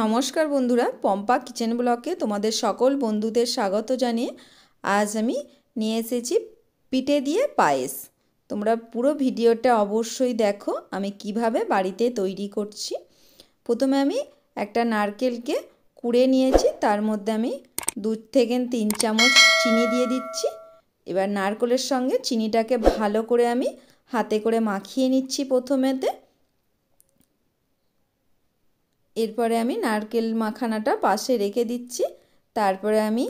নমস্কার বন্ধুরা পম্পা কিচেন ব্লকে তোমাদের সকল বন্ধুদের স্বাগত জানিয়ে আজ আমি নিয়ে এসেছি পিঠে দিয়ে পায়েস তোমরা পুরো ভিডিওটা অবশ্যই দেখো আমি কিভাবে বাড়িতে তৈরি করছি প্রথমে আমি একটা নারকেলকে কুড়ে নিয়েছি তার মধ্যে আমি দু থেকে তিন চামচ চিনি দিয়ে দিচ্ছি এবার নারকেলের সঙ্গে চিনিটাকে ভালো করে আমি হাতে করে মাখিয়ে নিচ্ছি প্রথমেতে এরপরে আমি নারকেল মাখানাটা পাশে রেখে দিচ্ছি তারপরে আমি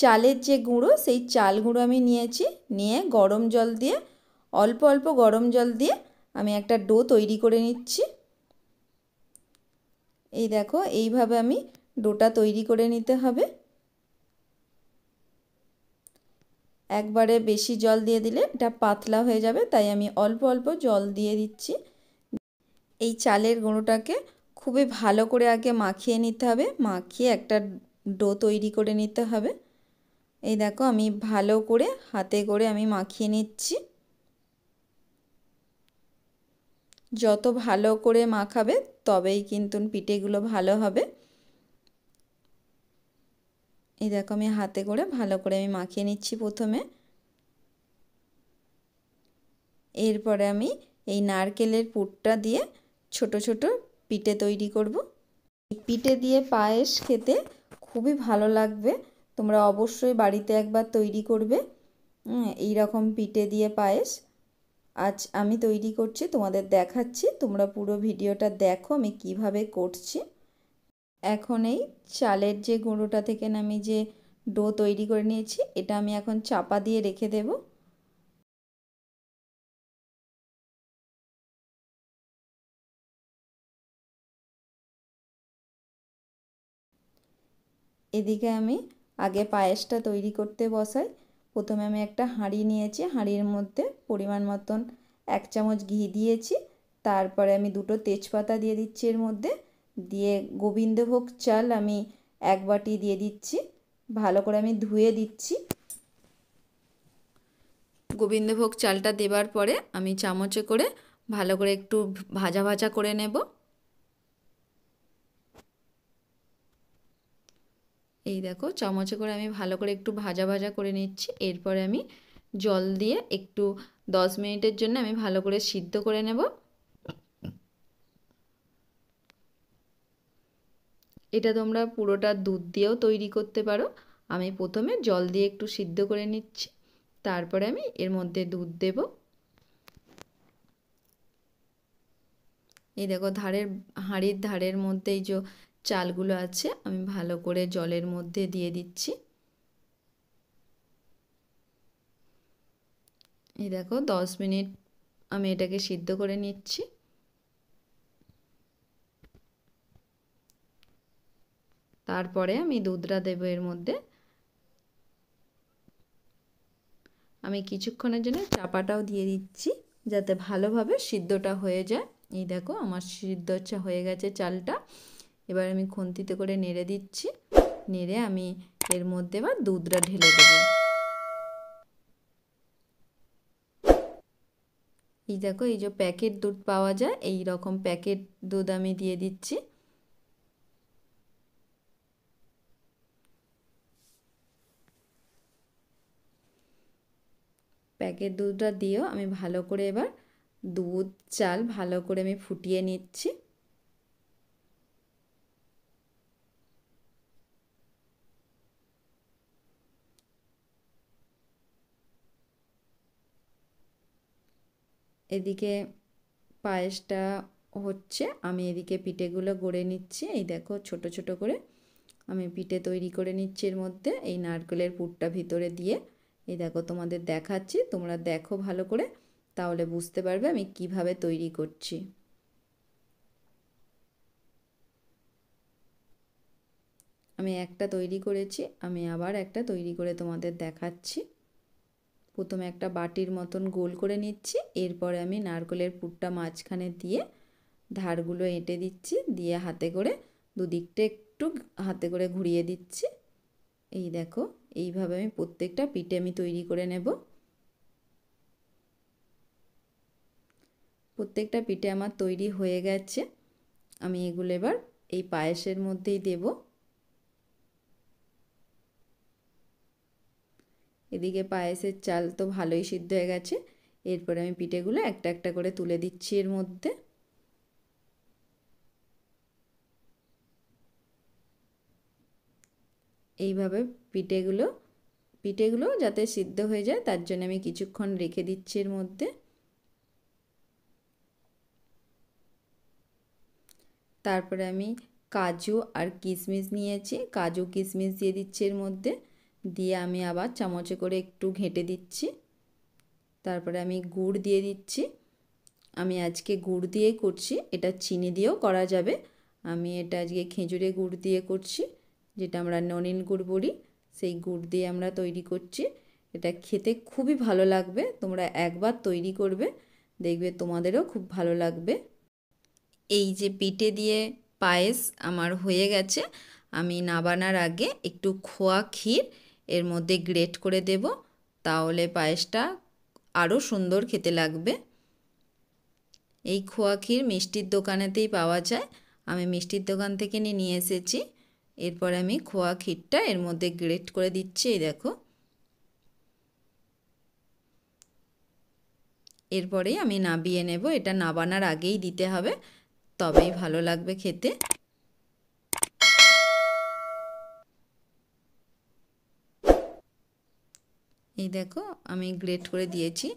চালের যে গুঁড়ো সেই চাল গুঁড়ো আমি নিয়েছি নিয়ে গরম জল দিয়ে অল্প অল্প গরম জল দিয়ে আমি একটা ডো তৈরি করে নিচ্ছি এই দেখো এইভাবে আমি ডোটা তৈরি করে নিতে হবে একবারে বেশি জল দিয়ে দিলে এটা পাতলা হয়ে যাবে তাই আমি অল্প অল্প জল দিয়ে দিচ্ছি এই চালের গুঁড়োটাকে খুবই ভালো করে আগে মাখিয়ে নিতে হবে মাখিয়ে একটা ডো তৈরি করে নিতে হবে এই দেখো আমি ভালো করে হাতে করে আমি মাখিয়ে নিচ্ছি যত ভালো করে মাখাবে তবেই কিন্তু পিঠেগুলো ভালো হবে এই দেখো আমি হাতে করে ভালো করে আমি মাখিয়ে নিচ্ছি প্রথমে এরপরে আমি এই নারকেলের পুরটা দিয়ে ছোট ছোট পিঠে তৈরি করব পিঠে দিয়ে পায়েস খেতে খুবই ভালো লাগবে তোমরা অবশ্যই বাড়িতে একবার তৈরি করবে এই রকম পিঠে দিয়ে পায়েস আজ আমি তৈরি করছি তোমাদের দেখাচ্ছি তোমরা পুরো ভিডিওটা দেখো আমি কিভাবে করছি এখন এই চালের যে গুঁড়োটা থেকে আমি যে ডো তৈরি করে নিয়েছি এটা আমি এখন চাপা দিয়ে রেখে দেবো এদিকে আমি আগে পায়েসটা তৈরি করতে বসাই প্রথমে আমি একটা হাঁড়ি নিয়েছি হাঁড়ির মধ্যে পরিমাণ মতন এক চামচ ঘি দিয়েছি তারপরে আমি দুটো তেজপাতা দিয়ে দিচ্ছি এর মধ্যে দিয়ে গোবিন্দভোগ চাল আমি এক বাটি দিয়ে দিচ্ছি ভালো করে আমি ধুয়ে দিচ্ছি গোবিন্দভোগ চালটা দেবার পরে আমি চামচে করে ভালো করে একটু ভাজা ভাজা করে নেব এই দেখো চামচে করে আমি ভালো করে একটু ভাজা ভাজা করে নিচ্ছি এরপরে আমি জল দিয়ে একটু দশ মিনিটের জন্য আমি ভালো করে সিদ্ধ করে নেব এটা তোমরা পুরোটা দুধ দিয়েও তৈরি করতে পারো আমি প্রথমে জল দিয়ে একটু সিদ্ধ করে নিচ্ছি তারপরে আমি এর মধ্যে দুধ দেব এই দেখো ধারের হাঁড়ির ধারের মধ্যে এই যে চালগুলো আছে আমি ভালো করে জলের মধ্যে দিয়ে দিচ্ছি এই দেখো দশ মিনিট আমি এটাকে সিদ্ধ করে নিচ্ছি তারপরে আমি দুধরা দেব এর মধ্যে আমি কিছুক্ষণের জন্য চাপাটাও দিয়ে দিচ্ছি যাতে ভালোভাবে সিদ্ধটা হয়ে যায় এই দেখো আমার সিদ্ধ হয়ে গেছে চালটা এবার আমি খুন্তিতে করে নেড়ে দিচ্ছি নেড়ে আমি এর মধ্যে এবার দুধটা ঢেলে দেব এই দেখো এই যে প্যাকেট দুধ পাওয়া যায় এই রকম প্যাকেট দুধ আমি দিয়ে দিচ্ছি প্যাকেট দুধটা দিয়েও আমি ভালো করে এবার দুধ চাল ভালো করে আমি ফুটিয়ে নিচ্ছি এদিকে পায়েসটা হচ্ছে আমি এদিকে পিঠেগুলো গড়ে নিচ্ছি এই দেখো ছোট ছোট করে আমি পিঠে তৈরি করে নিচ্ছি এর মধ্যে এই নারকেলের পুরটা ভিতরে দিয়ে এই দেখো তোমাদের দেখাচ্ছি তোমরা দেখো ভালো করে তাহলে বুঝতে পারবে আমি কিভাবে তৈরি করছি আমি একটা তৈরি করেছি আমি আবার একটা তৈরি করে তোমাদের দেখাচ্ছি প্রথমে একটা বাটির মতন গোল করে নিচ্ছি এরপরে আমি নারকলের পুরটা মাঝখানে দিয়ে ধারগুলো এঁটে দিচ্ছি দিয়ে হাতে করে দুদিকটা একটু হাতে করে ঘুরিয়ে দিচ্ছি এই দেখো এইভাবে আমি প্রত্যেকটা পিঠে আমি তৈরি করে নেব প্রত্যেকটা পিঠে আমার তৈরি হয়ে গেছে আমি এগুলো এবার এই পায়েসের মধ্যেই দেবো এদিকে পায়েসের চাল তো ভালোই সিদ্ধ হয়ে গেছে এরপরে আমি পিঠেগুলো একটা একটা করে তুলে দিচ্ছি এর মধ্যে এইভাবে পিঠেগুলো পিঠেগুলো যাতে সিদ্ধ হয়ে যায় তার জন্য আমি কিছুক্ষণ রেখে দিচ্ছি এর মধ্যে তারপরে আমি কাজু আর কিশমিশ নিয়েছি কাজু কিশমিশ দিয়ে দিচ্ছি এর মধ্যে দিয়ে আমি আবার চামচে করে একটু ঘেঁটে দিচ্ছি তারপরে আমি গুড় দিয়ে দিচ্ছি আমি আজকে গুড় দিয়েই করছি এটা চিনি দিয়েও করা যাবে আমি এটা আজকে খেঁজুরে গুড় দিয়ে করছি যেটা আমরা ননিন গুড় বলি সেই গুড় দিয়ে আমরা তৈরি করছি এটা খেতে খুবই ভালো লাগবে তোমরা একবার তৈরি করবে দেখবে তোমাদেরও খুব ভালো লাগবে এই যে পিঠে দিয়ে পায়েস আমার হয়ে গেছে আমি নাবানার আগে একটু খোয়া ক্ষীর এর মধ্যে গ্রেট করে দেব তাহলে পায়েসটা আরও সুন্দর খেতে লাগবে এই খোয়া ক্ষীর মিষ্টির দোকানেতেই পাওয়া যায় আমি মিষ্টির দোকান থেকে নিয়ে এসেছি এরপর আমি খোয়া ক্ষীরটা এর মধ্যে গ্রেট করে দিচ্ছি এই দেখো এরপরেই আমি নাবিয়ে নেব এটা নাবানার আগেই দিতে হবে তবেই ভালো লাগবে খেতে এই দেখো আমি গ্রেট করে দিয়েছি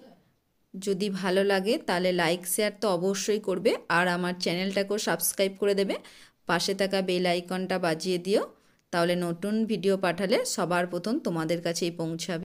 যদি ভালো লাগে তাহলে লাইক শেয়ার তো অবশ্যই করবে আর আমার চ্যানেলটাকেও সাবস্ক্রাইব করে দেবে পাশে থাকা বেল আইকনটা বাজিয়ে দিও তাহলে নতুন ভিডিও পাঠালে সবার প্রথম তোমাদের কাছেই পৌঁছাবে